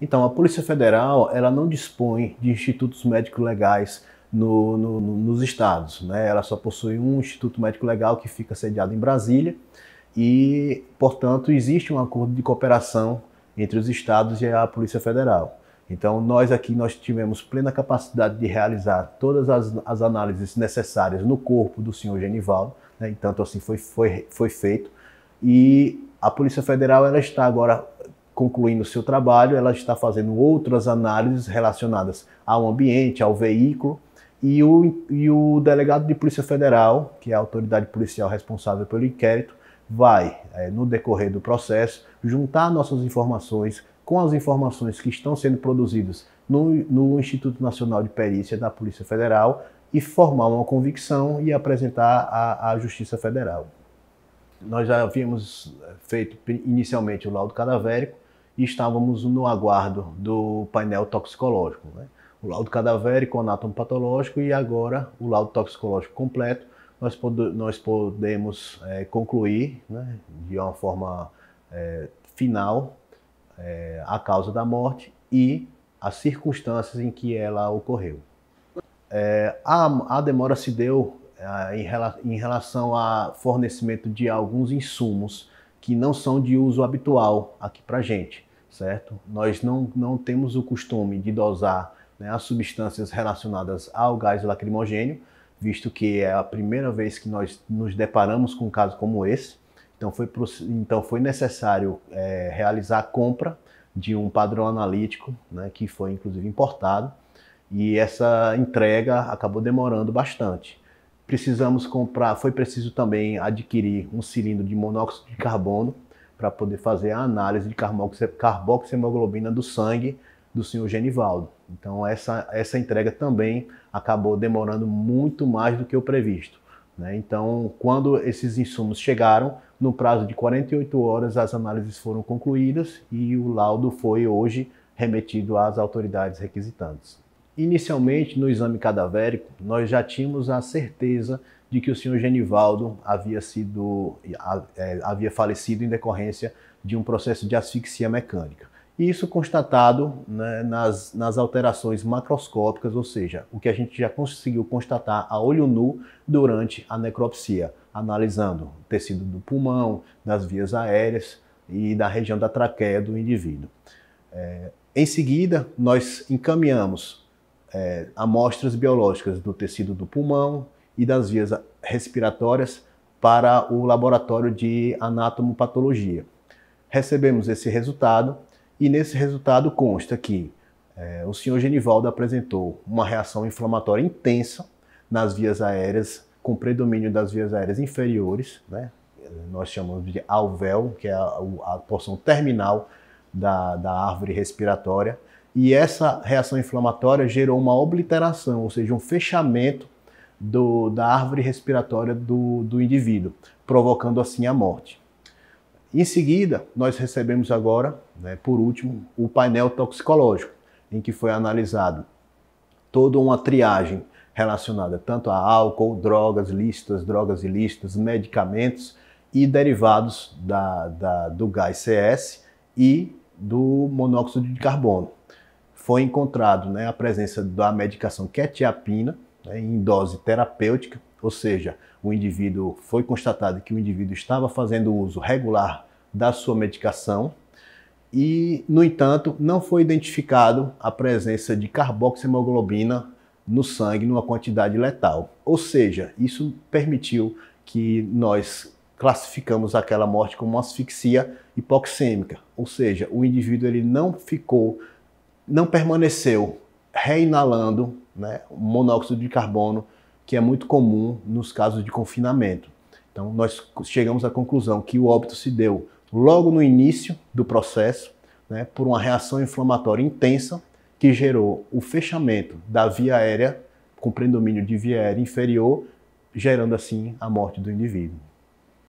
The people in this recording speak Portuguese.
Então, a Polícia Federal ela não dispõe de institutos médicos legais no, no, nos estados. Né? Ela só possui um instituto médico legal que fica sediado em Brasília e, portanto, existe um acordo de cooperação entre os estados e a Polícia Federal. Então, nós aqui nós tivemos plena capacidade de realizar todas as, as análises necessárias no corpo do senhor Genivaldo, né? então assim foi, foi, foi feito. E a Polícia Federal ela está agora concluindo seu trabalho, ela está fazendo outras análises relacionadas ao ambiente, ao veículo, e o, e o delegado de Polícia Federal, que é a autoridade policial responsável pelo inquérito, vai, é, no decorrer do processo, juntar nossas informações com as informações que estão sendo produzidas no, no Instituto Nacional de Perícia da Polícia Federal e formar uma convicção e apresentar à Justiça Federal. Nós já havíamos eh, feito inicialmente o laudo cadavérico, e estávamos no aguardo do painel toxicológico. Né? O laudo cadavérico, o anátomo patológico e agora o laudo toxicológico completo. Nós, pod nós podemos é, concluir né, de uma forma é, final é, a causa da morte e as circunstâncias em que ela ocorreu. É, a, a, demora se deu é, em, rela em relação a fornecimento de alguns insumos que não são de uso habitual aqui para gente certo? Nós não, não temos o costume de dosar né, as substâncias relacionadas ao gás lacrimogênio, visto que é a primeira vez que nós nos deparamos com um caso como esse. Então foi, então foi necessário é, realizar a compra de um padrão analítico, né, que foi inclusive importado, e essa entrega acabou demorando bastante. Precisamos comprar, foi preciso também adquirir um cilindro de monóxido de carbono, para poder fazer a análise de hemoglobina do sangue do senhor Genivaldo. Então essa, essa entrega também acabou demorando muito mais do que o previsto. Né? Então, quando esses insumos chegaram, no prazo de 48 horas as análises foram concluídas e o laudo foi hoje remetido às autoridades requisitantes. Inicialmente, no exame cadavérico, nós já tínhamos a certeza de que o senhor Genivaldo havia sido é, havia falecido em decorrência de um processo de asfixia mecânica. E isso constatado né, nas, nas alterações macroscópicas, ou seja, o que a gente já conseguiu constatar a olho nu durante a necropsia, analisando o tecido do pulmão, das vias aéreas e da região da traqueia do indivíduo. É, em seguida, nós encaminhamos é, amostras biológicas do tecido do pulmão, e das vias respiratórias para o laboratório de anatomopatologia. Recebemos esse resultado e nesse resultado consta que é, o senhor Genivaldo apresentou uma reação inflamatória intensa nas vias aéreas, com predomínio das vias aéreas inferiores, né? nós chamamos de alvéolo, que é a, a porção terminal da, da árvore respiratória, e essa reação inflamatória gerou uma obliteração, ou seja, um fechamento do, da árvore respiratória do, do indivíduo, provocando assim a morte. Em seguida, nós recebemos agora, né, por último, o painel toxicológico, em que foi analisado toda uma triagem relacionada tanto a álcool, drogas lícitas, drogas ilícitas, medicamentos e derivados da, da, do gás CS e do monóxido de carbono. Foi encontrado né, a presença da medicação quetiapina, né, em dose terapêutica, ou seja, o indivíduo foi constatado que o indivíduo estava fazendo uso regular da sua medicação e, no entanto, não foi identificado a presença de carboxihemoglobina no sangue numa quantidade letal. Ou seja, isso permitiu que nós classificamos aquela morte como uma asfixia hipoxêmica, ou seja, o indivíduo ele não ficou, não permaneceu reinalando né, monóxido de carbono, que é muito comum nos casos de confinamento. Então, nós chegamos à conclusão que o óbito se deu logo no início do processo, né, por uma reação inflamatória intensa que gerou o fechamento da via aérea com predomínio de via aérea inferior, gerando assim a morte do indivíduo.